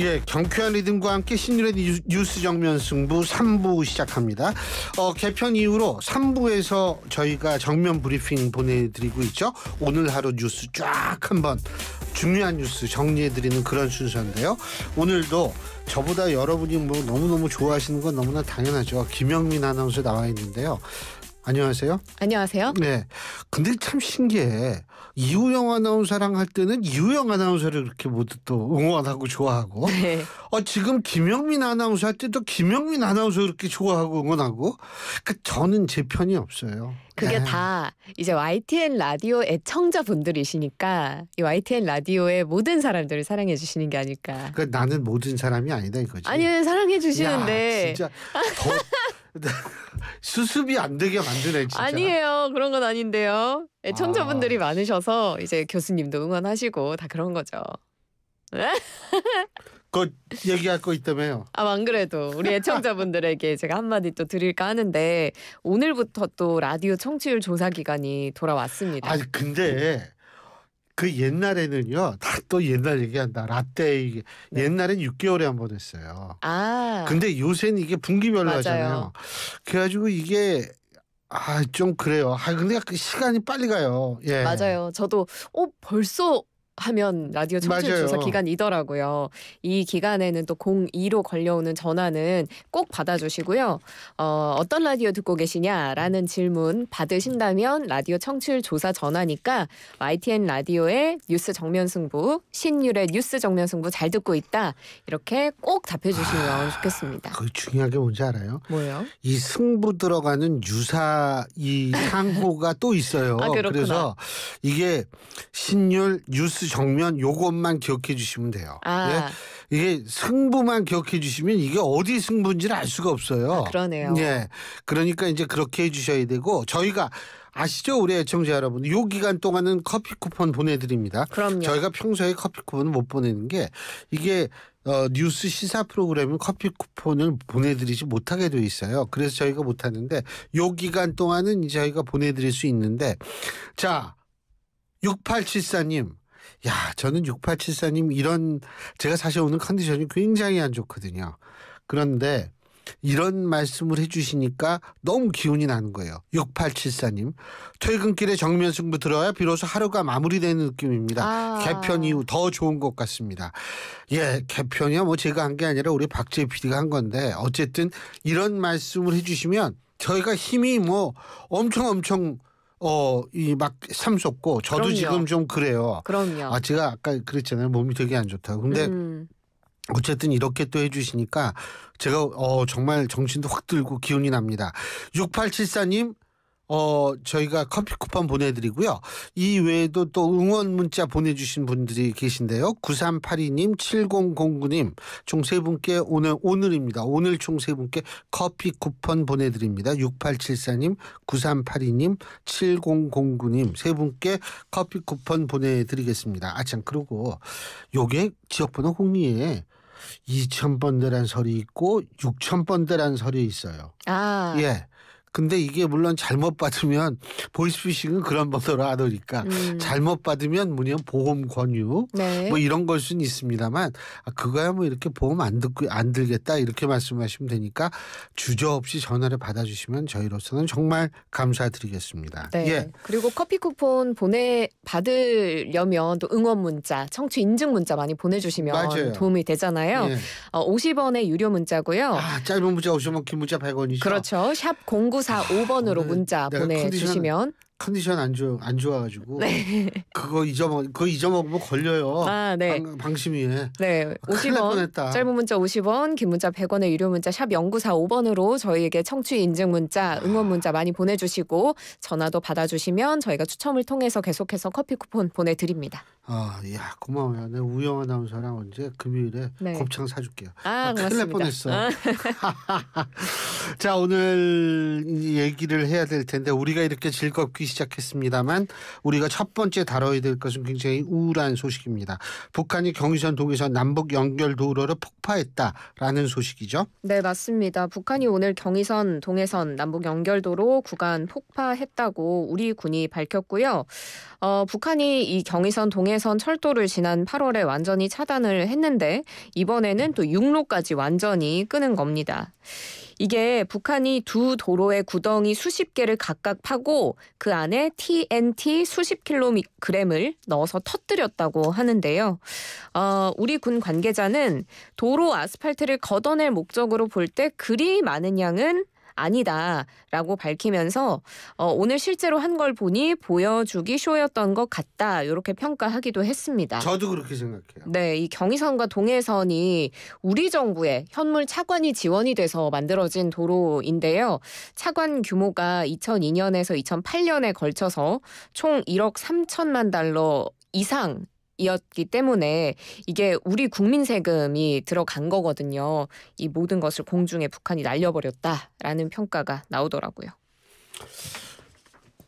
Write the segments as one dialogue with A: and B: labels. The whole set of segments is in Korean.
A: 예, 경쾌한 리듬과 함께 신유의 뉴스 정면 승부 3부 시작합니다. 어, 개편 이후로 3부에서 저희가 정면 브리핑 보내드리고 있죠. 오늘 하루 뉴스 쫙 한번 중요한 뉴스 정리해드리는 그런 순서인데요. 오늘도 저보다 여러분이 뭐 너무너무 좋아하시는 건 너무나 당연하죠. 김영민 아나운서 나와 있는데요. 안녕하세요. 안녕하세요. 네. 근데 참 신기해. 이우영 아나운서랑 할 때는 이우영 아나운서를 그렇게 모두 또 응원하고 좋아하고. 네. 어, 지금 김영민 아나운서 할 때도 김영민 아나운서 그렇게 좋아하고 응원하고. 그러니까 저는 제 편이 없어요.
B: 그게 네. 다 이제 YTN 라디오 애청자 분들이시니까 이 YTN 라디오의 모든 사람들을 사랑해 주시는 게 아닐까.
A: 그러니까 나는 모든 사람이 아니다 이거지. 아니
B: 사랑해 주시는데. 야, 진짜 더
A: 수습이 안 되게 만드네 진짜. 아니에요.
B: 그런 건 아닌데요. 애청자분들이 예, 아. 많으셔서 이제 교수님도 응원하시고 다 그런 거죠.
A: 그 얘기할 거 있다며요.
B: 아, 안 그래도 우리 애청자분들에게 제가 한마디 또 드릴까 하는데 오늘부터 또 라디오 청취율 조사 기간이 돌아왔습니다. 아니
A: 근데 그 옛날에는요, 다또 옛날 얘기한다. 라떼 이게 네. 옛날엔 6개월에 한 번 했어요. 아. 근데 요새는 이게 분기별로 맞아요. 하잖아요. 그래가지고 이게 아 좀 그래요. 아 근데 그 시간이 빨리 가요. 예. 맞아요. 저도 어 벌써
B: 하면 라디오 청취 맞 조사 기간이더라고요. 이 기간에는 또 02로 걸려오는 전화는 꼭 받아주시고요. 어, 어떤 라디오 듣고 계시냐라는 질문 받으신다면 라디오 청취율 조사 전화니까 YTN 라디오의 뉴스 정면 승부, 신율의 뉴스 정면 승부 잘 듣고 있다 이렇게 꼭 답해주시면 아, 좋겠습니다.
A: 그 중요한 게 뭔지 알아요? 뭐요? 이 승부 들어가는 유사 이 상호가 또 있어요. 아, 그래서 이게 신율 뉴스 정면 요것만 기억해 주시면 돼요. 아. 예? 이게 승부만 기억해 주시면 이게 어디 승부인지를 알 수가 없어요. 아, 그러네요. 예. 그러니까 이제 그렇게 해 주셔야 되고 저희가 아시죠? 우리 애청자 여러분. 요 기간 동안은 커피 쿠폰 보내드립니다. 그럼요. 저희가 평소에 커피 쿠폰을 못 보내는 게 이게 어, 뉴스 시사 프로그램은 커피 쿠폰을 보내드리지 못하게 돼 있어요. 그래서 저희가 못하는데 요 기간 동안은 저희가 보내드릴 수 있는데 자 6874님 야, 저는 6874님 이런 제가 사실 오늘 컨디션이 굉장히 안 좋거든요. 그런데 이런 말씀을 해주시니까 너무 기운이 나는 거예요. 6874님. 퇴근길에 정면 승부 들어야 비로소 하루가 마무리되는 느낌입니다. 아. 개편 이후 더 좋은 것 같습니다. 예, 개편이야 뭐 제가 한 게 아니라 우리 박재 PD가 한 건데 어쨌든 이런 말씀을 해주시면 저희가 힘이 뭐 엄청 엄청 어, 이막 삼솟고 저도 그럼요. 지금 좀 그래요. 그럼요. 아, 제가 아까 그랬잖아요. 몸이 되게 안좋다 근데 음. 어쨌든 이렇게 또 해주시니까 제가 어, 정말 정신도 확 들고 기운이 납니다. 6874님 어, 저희가 커피 쿠폰 보내드리고요. 이 외에도 또 응원 문자 보내주신 분들이 계신데요. 9382님, 7009님, 총 세 분께 오늘, 오늘입니다. 오늘 총 세 분께 커피 쿠폰 보내드립니다. 6874님, 9382님, 7009님, 세 분께 커피 쿠폰 보내드리겠습니다. 아, 참, 그러고 요게 지역번호 공리에 2,000번대란 설이 있고 6,000번대란 설이 있어요. 아. 예. 근데 이게 물론 잘못 받으면 보이스피싱은 그런 번호로 하 오니까 음. 잘못 받으면 뭐냐면 보험 권유 네. 뭐 이런 걸 수는 있습니다만 아, 그거야 뭐 이렇게 보험 안 듣고 안 들겠다 이렇게 말씀하시면 되니까 주저 없이 전화를 받아주시면 저희로서는 정말 감사드리겠습니다. 네. 예.
B: 그리고 커피 쿠폰 보내 받으려면 또 응원 문자, 청취 인증 문자 많이 보내주시면 맞아요. 도움이 되잖아요. 예. 어, 50원의 유료 문자고요.
A: 아, 짧은 문자 50원, 긴 문자 100원이죠. 그렇죠. 샵09 0945번으로 아, 문자 보내주시면 컨디션 안 좋아 안 좋아가지고 네. 그거 잊어먹 그거 잊어먹으면 걸려요. 아 네. 방, 심위에 네. 50원 짧은
B: 문자 50원, 긴 문자 100원의 유료 문자 샵 #0945번으로 저희에게 청취 인증 문자, 응원 문자 많이 보내주시고 전화도 받아주시면 저희가 추첨을 통해서 계속해서 커피 쿠폰 보내드립니다.
A: 아, 야 고마워요. 내 우영 아나운서랑 언제 금요일에 네. 곱창 사줄게요. 아, 아 큰일 날 뻔했어. 아. 자, 오늘 얘기를 해야 될 텐데 우리가 이렇게 즐겁기 시작했습니다만 우리가 첫 번째 다뤄야 될 것은 굉장히 우울한 소식입니다. 북한이 경의선 동에선 남북 연결 도로를 폭파했다라는 소식이죠.
B: 네, 맞습니다. 북한이 오늘 경의선 동해선 남북 연결 도로 구간 폭파했다고 우리 군이 밝혔고요. 어, 북한이 이 경의선 동해 부산선 철도를 지난 8월에 완전히 차단을 했는데 이번에는 또 육로까지 완전히 끄는 겁니다. 이게 북한이 두 도로의 구덩이 수십 개를 각각 파고 그 안에 TNT 수십 킬로그램을 넣어서 터뜨렸다고 하는데요. 어, 우리 군 관계자는 도로 아스팔트를 걷어낼 목적으로 볼 때 그리 많은 양은 아니다라고 밝히면서 어, 오늘 실제로 한 걸 보니 보여주기 쇼였던 것 같다 이렇게 평가하기도 했습니다. 저도 그렇게 생각해요. 네, 이 경의선과 동해선이 우리 정부의 현물 차관이 지원이 돼서 만들어진 도로인데요. 차관 규모가 2002년에서 2008년에 걸쳐서 총 1억 3천만 달러 이상 이었기 때문에 이게 우리 국민 세금이 들어간 거거든요. 이 모든 것을 공중에 북한이 날려버렸다라는 평가가 나오더라고요.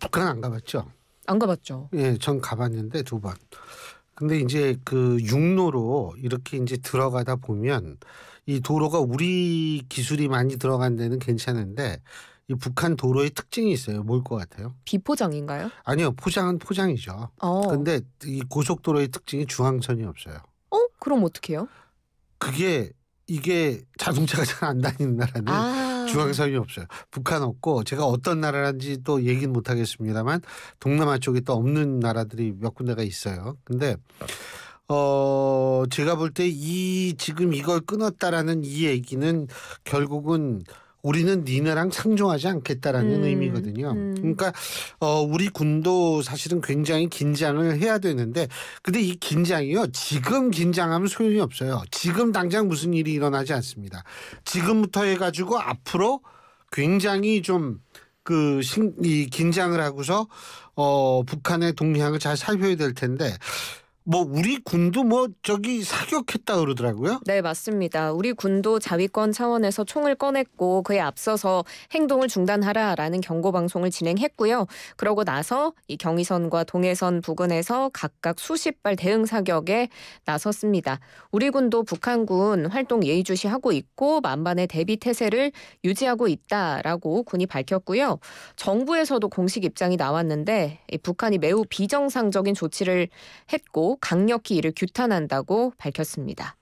A: 북한 안 가봤죠? 안 가봤죠. 예, 전 가봤는데 두 번. 근데 이제 그 육로로 이렇게 이제 들어가다 보면 이 도로가 우리 기술이 많이 들어간 데는 괜찮은데 이 북한 도로의 특징이 있어요. 뭘 것 같아요? 비포장인가요? 아니요, 포장은 포장이죠. 어. 근데 이 고속도로의 특징이 중앙선이 없어요. 어? 그럼 어떻게요? 그게 이게 자동차가 잘 안 다니는 나라는 아. 중앙선이 없어요. 북한 없고 제가 어떤 나라인지 또 얘기는 못 하겠습니다만 동남아 쪽에 또 없는 나라들이 몇 군데가 있어요. 근데 어 제가 볼 때 이 지금 이걸 끊었다라는 이 얘기는 결국은 우리는 니네랑 상종하지 않겠다라는 음, 의미거든요. 음. 그러니까 어, 우리 군도 사실은 굉장히 긴장을 해야 되는데 근데 이 긴장이요. 지금 긴장하면 소용이 없어요. 지금 당장 무슨 일이 일어나지 않습니다. 지금부터 해가지고 앞으로 굉장히 좀 그, 이 긴장을 하고서, 어, 북한의 동향을 잘 살펴야 될 텐데, 뭐 우리 군도 뭐 저기 사격했다 그러더라고요.
B: 네, 맞습니다. 우리 군도 자위권 차원에서 총을 꺼냈고 그에 앞서서 행동을 중단하라라는 경고 방송을 진행했고요. 그러고 나서 이 경의선과 동해선 부근에서 각각 수십 발 대응 사격에 나섰습니다. 우리 군도 북한군 활동 예의주시하고 있고 만반의 대비 태세를 유지하고 있다라고 군이 밝혔고요. 정부에서도 공식 입장이 나왔는데 북한이 매우 비정상적인 조치를 했고 강력히 이를 규탄한다고 밝혔습니다.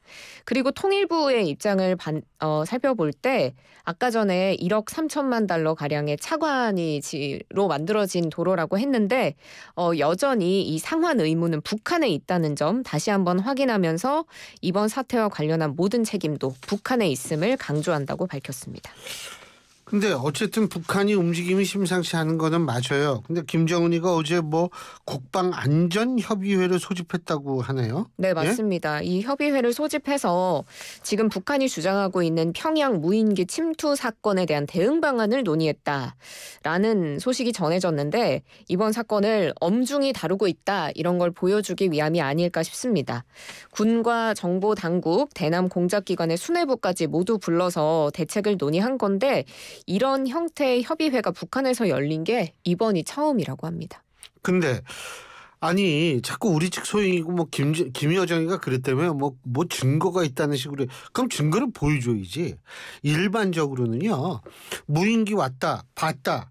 B: 그리고 통일부의 입장을 반, 어, 살펴볼 때 아까 전에 1억 3천만 달러 가량의 차관이로 지 만들어진 도로라고 했는데 어, 여전히 이 상환 의무는 북한에 있다는 점 다시 한번 확인하면서 이번 사태와 관련한 모든 책임도 북한에 있음을 강조한다고 밝혔습니다.
A: 근데 어쨌든 북한이 움직임이 심상치 않은 거는 맞아요. 근데 김정은이가 어제 뭐 국방 안전 협의회를 소집했다고 하네요. 네, 예?
B: 맞습니다. 예? 이 협의회를 소집해서 지금 북한이 주장하고 있는 평양 무인기 침투 사건에 대한 대응 방안을 논의했다라는 소식이 전해졌는데 이번 사건을 엄중히 다루고 있다 이런 걸 보여주기 위함이 아닐까 싶습니다. 군과 정보 당국, 대남 공작 기관의 수뇌부까지 모두 불러서 대책을 논의한 건데 이런 형태의 협의회가 북한에서 열린 게 이번이 처음이라고 합니다.
A: 근데 아니 자꾸 우리 측 소행이고 뭐 김, 김여정이가 그랬다며 뭐뭐 뭐 증거가 있다는 식으로 그럼 증거를 보여줘야지 일반적으로는요 무인기 왔다 봤다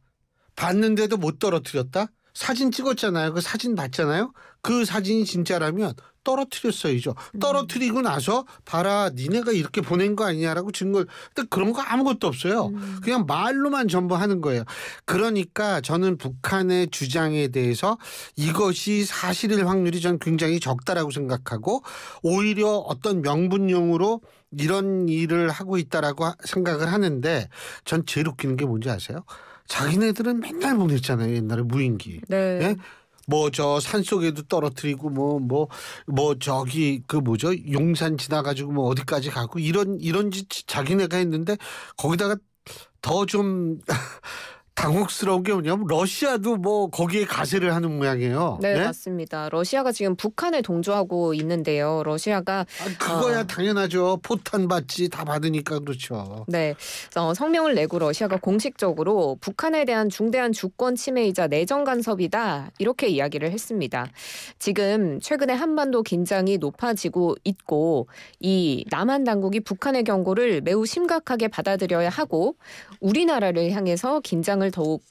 A: 봤는데도 못 떨어뜨렸다 사진 찍었잖아요 그 사진 봤잖아요 그 사진이 진짜라면 떨어뜨렸어야죠. 음. 떨어뜨리고 나서 봐라 니네가 이렇게 보낸 거 아니냐라고 증거를 근데 그런 거 아무것도 없어요. 음. 그냥 말로만 전부 하는 거예요. 그러니까 저는 북한의 주장에 대해서 이것이 사실일 확률이 전 굉장히 적다라고 생각하고 오히려 어떤 명분용으로 이런 일을 하고 있다라고 생각을 하는데 전 제일 웃기는 게 뭔지 아세요? 자기네들은 맨날 보냈잖아요. 옛날에 무인기. 네. 예? 뭐저 산속에도 떨어뜨리고 뭐 뭐뭐 뭐 저기 그 뭐죠 용산 지나가지고 뭐 어디까지 가고 이런 이런 짓 자기네가 했는데 거기다가 더좀 당혹스러운 게 뭐냐면 러시아도 뭐 거기에 가세를 하는 모양이에요. 네, 네?
B: 맞습니다. 러시아가 지금 북한에 동조하고 있는데요. 러시아가 아, 그거야 어,
A: 당연하죠. 포탄 받지 다 받으니까 그렇죠.
B: 네, 어, 성명을 내고 러시아가 공식적으로 북한에 대한 중대한 주권 침해이자 내정 간섭이다 이렇게 이야기를 했습니다. 지금 최근에 한반도 긴장이 높아지고 있고 이 남한 당국이 북한의 경고를 매우 심각하게 받아들여야 하고 우리나라를 향해서 긴장을 경쟁을 더욱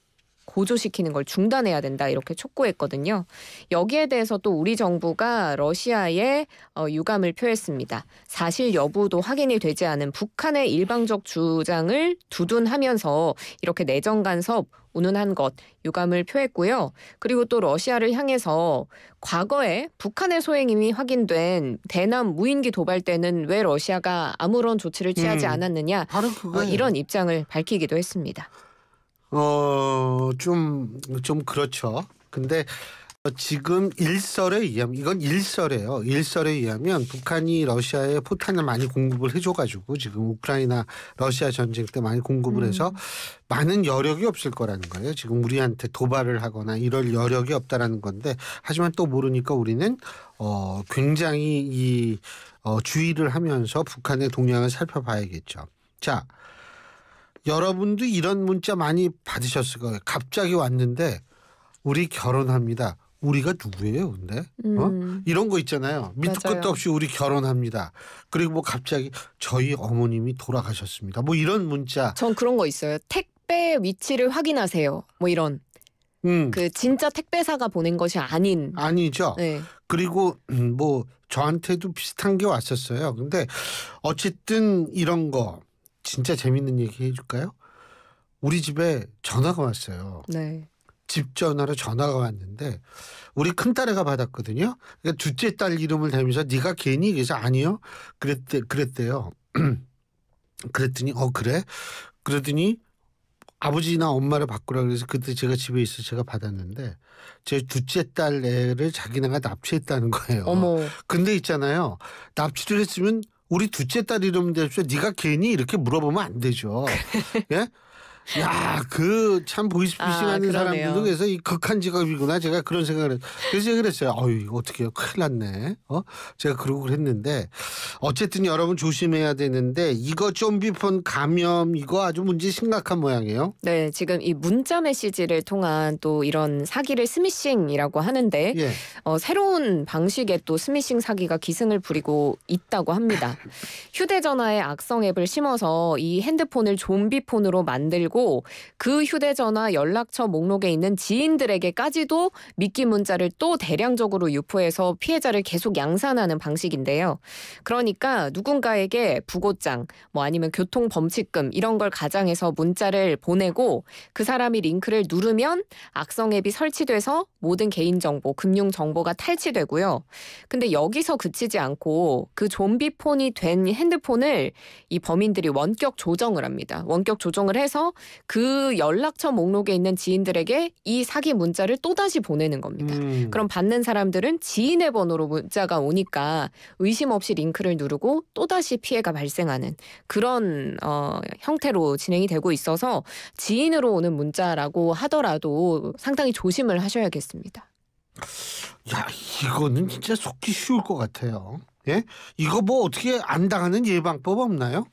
B: 고조시키는 걸 중단해야 된다 이렇게 촉구했거든요. 여기에 대해서 또 우리 정부가 러시아에 어, 유감을 표했습니다. 사실 여부도 확인이 되지 않은 북한의 일방적 주장을 두둔하면서 이렇게 내정 간섭 운운한 것 유감을 표했고요. 그리고 또 러시아를 향해서 과거에 북한의 소행임이 확인된 대남 무인기 도발 때는 왜 러시아가 아무런 조치를 취하지 음. 않았느냐 음, 바로 어, 이런 입장을 밝히기도 했습니다.
A: 어좀좀 좀 그렇죠. 근데 지금 일설에 의하면 이건 일설이에요. 일설에 의하면 북한이 러시아에 포탄을 많이 공급을 해줘가지고 지금 우크라이나 러시아 전쟁 때 많이 공급을 해서 음. 많은 여력이 없을 거라는 거예요. 지금 우리한테 도발을 하거나 이럴 여력이 없다라는 건데 하지만 또 모르니까 우리는 어 굉장히 이 어, 주의를 하면서 북한의 동향을 살펴봐야겠죠. 자 여러분도 이런 문자 많이 받으셨을 거예요. 갑자기 왔는데 우리 결혼합니다. 우리가 누구예요, 근데? 어? 음. 어? 이런 거 있잖아요. 밑도 끝도 없이 우리 결혼합니다. 그리고 뭐 갑자기 저희 어머님이 돌아가셨습니다. 뭐 이런 문자.
B: 전 그런 거 있어요. 택배 위치를 확인하세요. 뭐 이런. 음. 그 진짜 택배사가 보낸 것이 아닌. 아니죠. 네.
A: 그리고 음, 뭐 저한테도 비슷한 게 왔었어요. 근데 어쨌든 이런 거. 진짜 재밌는 얘기 해줄까요? 우리 집에 전화가 왔어요. 네. 집 전화로 전화가 왔는데 우리 큰딸애가 받았거든요. 그러니까 둘째 딸 이름을 대면서 네가 괜히 그래서 아니요. 그랬대 그랬대요. 그랬더니 어 그래? 그랬더니 아버지나 엄마를 바꾸라 그래서 그때 제가 집에 있어 제가 받았는데 제 둘째 딸 애를 자기네가 납치했다는 거예요. 어머. 근데 있잖아요. 납치를 했으면 우리 둘째 딸 이름 대주세 네가 괜히 이렇게 물어보면 안 되죠. 예? 야, 그 참 보이스피싱 하는 그 아, 사람 중에서 이 극한 직업이구나. 제가 그런 생각을 했어요. 그래서 제가 그랬어요. 어휴 이거 어떻게 해요. 큰일 났네. 어? 제가 그러고 그랬는데 어쨌든 여러분 조심해야 되는데 이거 좀비폰 감염 이거 아주 문제 심각한 모양이에요.
B: 네, 지금 이 문자 메시지를 통한 또 이런 사기를 스미싱이라고 하는데 예. 어, 새로운 방식의 또 스미싱 사기가 기승을 부리고 있다고 합니다. 휴대전화에 악성 앱을 심어서 이 핸드폰을 좀비폰으로 만들고 알고 그 휴대전화 연락처 목록에 있는 지인들에게까지도 미끼 문자를 또 대량적으로 유포해서 피해자를 계속 양산하는 방식인데요. 그러니까 누군가에게 부고장, 뭐 아니면 교통 범칙금 이런 걸 가장해서 문자를 보내고 그 사람이 링크를 누르면 악성 앱이 설치돼서 모든 개인 정보, 금융 정보가 탈취되고요. 근데 여기서 그치지 않고 그 좀비 폰이 된 핸드폰을 이 범인들이 원격 조정을 합니다. 원격 조정을 해서 그 연락처 목록에 있는 지인들에게 이 사기 문자를 또다시 보내는 겁니다. 음. 그럼 받는 사람들은 지인의 번호로 문자가 오니까 의심 없이 링크를 누르고 또다시 피해가 발생하는 그런 어, 형태로 진행이 되고 있어서 지인으로 오는 문자라고 하더라도 상당히 조심을 하셔야겠습니다.
A: 야, 이거는 진짜 속기 쉬울 것 같아요. 예? 이거 뭐 어떻게 안 당하는 예방법 없나요?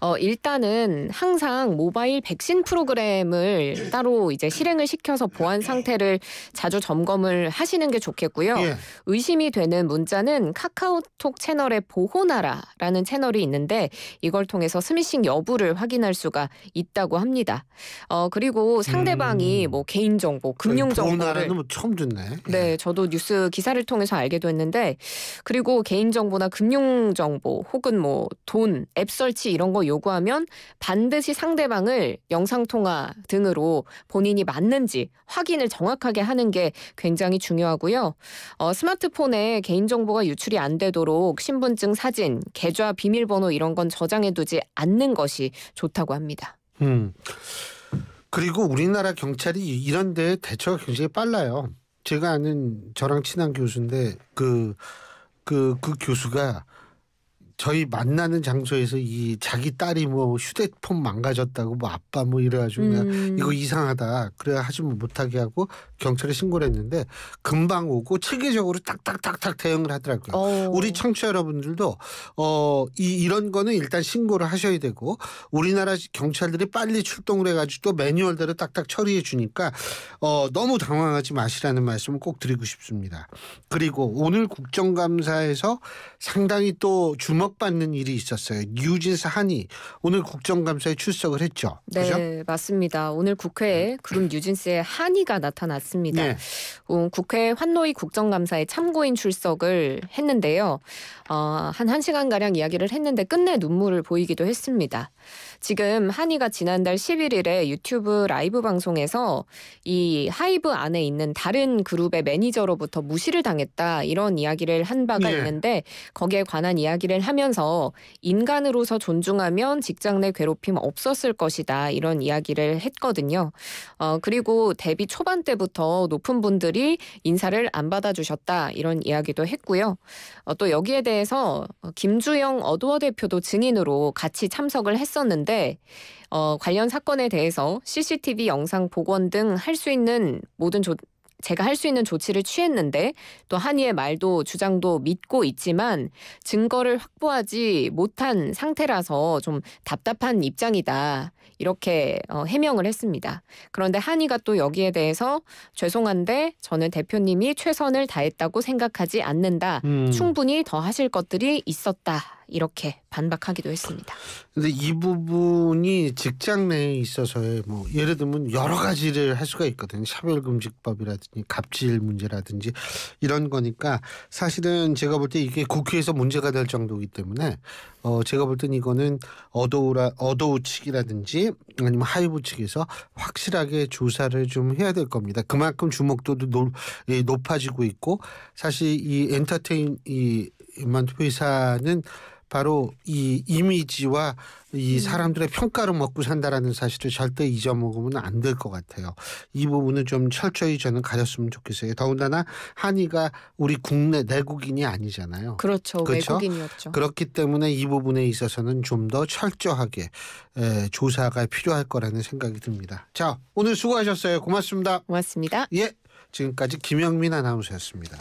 A: 어,
B: 일단은 항상 모바일 백신 프로그램을 따로 이제 실행을 시켜서 보안 상태를 자주 점검을 하시는 게 좋겠고요. 예. 의심이 되는 문자는 카카오톡 채널의 보호나라라는 채널이 있는데 이걸 통해서 스미싱 여부를 확인할 수가 있다고 합니다. 어, 그리고 상대방이 음. 뭐 개인정보,
A: 금융정보를 보호나라는 뭐 처음 듣네. 네,
B: 예. 네, 저도 뉴스 기사를 통해서 알게 됐는데 그리고 개인정보 정보나 금융 정보 혹은 뭐 돈, 앱 설치 이런 거 요구하면 반드시 상대방을 영상 통화 등으로 본인이 맞는지 확인을 정확하게 하는 게 굉장히 중요하고요. 어, 스마트폰에 개인 정보가 유출이 안 되도록 신분증 사진, 계좌 비밀번호 이런 건 저장해 두지 않는 것이 좋다고 합니다.
A: 음. 그리고 우리나라 경찰이 이런 데 대처가 굉장히 빨라요. 제가 아는 저랑 친한 교수인데 그 그, 그 교수가 저희 만나는 장소에서 이 자기 딸이 뭐 휴대폰 망가졌다고 뭐 아빠 뭐 이래가지고 음. 이거 이상하다 그래 하지 못하게 하고 경찰에 신고를 했는데 금방 오고 체계적으로 딱딱딱딱 대응을 하더라고요. 오. 어. 우리 청취자 여러분들도 어이 이런 거는 일단 신고를 하셔야 되고 우리나라 경찰들이 빨리 출동을 해가지고 또 매뉴얼대로 딱딱 처리해 주니까 어 너무 당황하지 마시라는 말씀을 꼭 드리고 싶습니다. 그리고 오늘 국정감사에서 상당히 또 주목 주목받는 일이 있었어요. 뉴진스 한이 오늘 국정감사에 출석을 했죠. 네,
B: 그죠? 맞습니다. 오늘 국회에 네. 그룹 뉴진스의 한이가 나타났습니다. 네. 음, 국회 환노위 국정감사에 참고인 출석을 했는데요. 어, 한 1시간가량 이야기를 했는데 끝내 눈물을 보이기도 했습니다. 지금 한이가 지난달 11일에 유튜브 라이브 방송에서 이 하이브 안에 있는 다른 그룹의 매니저로부터 무시를 당했다 이런 이야기를 한 바가 네. 있는데 거기에 관한 이야기를 한 하면서 인간으로서 존중하면 직장 내 괴롭힘 없었을 것이다 이런 이야기를 했거든요. 어, 그리고 데뷔 초반 때부터 높은 분들이 인사를 안 받아주셨다 이런 이야기도 했고요. 어, 또 여기에 대해서 김주영 어도어 대표도 증인으로 같이 참석을 했었는데 어, 관련 사건에 대해서 CCTV 영상 복원 등 할 수 있는 모든 조, 제가 할 수 있는 조치를 취했는데 또한의의 말도 주장도 믿고 있지만 증거를 확보하지 못한 상태라서 좀 답답한 입장이다. 이렇게 어, 해명을 했습니다. 그런데 한이가 또 여기에 대해서 죄송한데 저는 대표님이 최선을 다했다고 생각하지 않는다. 음. 충분히 더 하실 것들이 있었다. 이렇게 반박하기도 했습니다.
A: 근데 이 부분이 직장 내에 있어서의 뭐 예를 들면 여러 가지를 할 수가 있거든요. 차별금지법이라든지 갑질 문제라든지 이런 거니까 사실은 제가 볼 때 이게 국회에서 문제가 될 정도이기 때문에 어 제가 볼 땐 이거는 어도우라 어도우측이라든지 측이든지 아니면 하이브 측에서 확실하게 조사를 좀 해야 될 겁니다. 그만큼 주목도도 높, 예, 높아지고 있고 사실 이 엔터테인 이 만투 회사는 바로 이 이미지와 이 음. 사람들의 평가를 먹고 산다라는 사실을 절대 잊어먹으면 안 될 것 같아요. 이 부분은 좀 철저히 저는 가렸으면 좋겠어요. 더군다나 한의가 우리 국내 내국인이 아니잖아요. 그렇죠. 그렇죠? 외국인이었죠. 그렇기 때문에 이 부분에 있어서는 좀 더 철저하게 에, 조사가 필요할 거라는 생각이 듭니다. 자, 오늘 수고하셨어요. 고맙습니다. 고맙습니다. 예. 지금까지 김영민 아나운서였습니다.